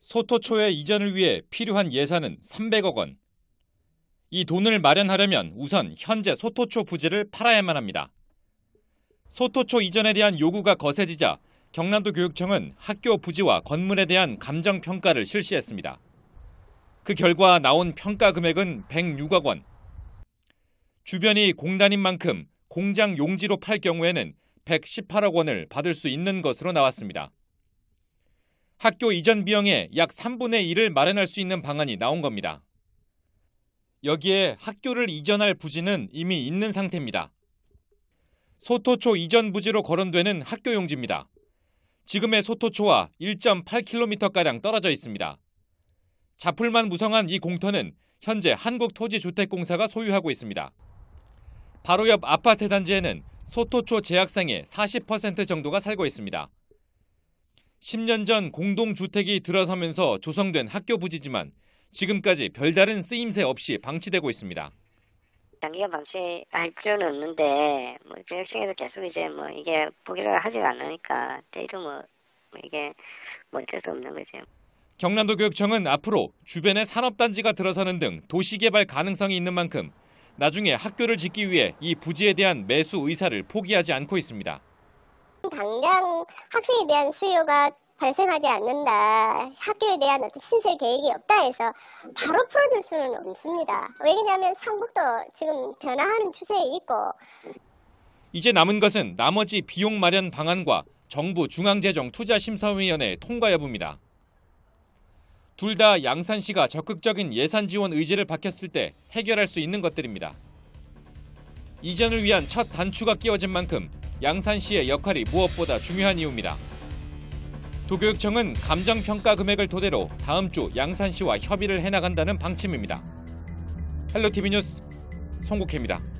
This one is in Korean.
소토초의 이전을 위해 필요한 예산은 300억 원. 이 돈을 마련하려면 우선 현재 소토초 부지를 팔아야만 합니다. 소토초 이전에 대한 요구가 거세지자 경남도 교육청은 학교 부지와 건물에 대한 감정 평가를 실시했습니다. 그 결과 나온 평가 금액은 106억 원. 주변이 공단인 만큼 공장 용지로 팔 경우에는 118억 원을 받을 수 있는 것으로 나왔습니다. 학교 이전 비용의 약 3분의 1을 마련할 수 있는 방안이 나온 겁니다. 여기에 학교를 이전할 부지는 이미 있는 상태입니다. 소토초 이전 부지로 거론되는 학교 용지입니다. 지금의 소토초와 1.8km가량 떨어져 있습니다. 자풀만 무성한 이 공터는 현재 한국토지주택공사가 소유하고 있습니다. 바로 옆 아파트 단지에는 소토초 재학생의 40% 정도가 살고 있습니다. 10년 전 공동주택이 들어서면서 조성된 학교 부지지만 지금까지 별다른 쓰임새 없이 방치되고 있습니다. 장기가 방치할 필요는 없는데 뭐 1층에서 계속 이제 뭐 이게 포기를 하지 않으니까 때로 뭐, 뭐 이게 뭐 어쩔 수 없는 거죠. 경남도 교육청은 앞으로 주변에 산업단지가 들어서는 등 도시개발 가능성이 있는 만큼 나중에 학교를 짓기 위해 이 부지에 대한 매수 의사를 포기하지 않고 있습니다. 당장 학생에 대한 수요가 발생하지 않는다. 학교에 대한 어떤 신설 계획이 없다 해서 바로 풀어줄 수는 없습니다. 왜냐하면 상북도 지금 변화하는 추세에 있고. 이제 남은 것은 나머지 비용 마련 방안과 정부 중앙재정 투자심사위원회 통과 여부입니다. 둘 다 양산시가 적극적인 예산 지원 의지를 밝혔을 때 해결할 수 있는 것들입니다. 이전을 위한 첫 단추가 끼워진 만큼 양산시의 역할이 무엇보다 중요한 이유입니다. 도교육청은 감정평가 금액을 토대로 다음 주 양산시와 협의를 해나간다는 방침입니다. 헬로티비 뉴스 송국혜입니다.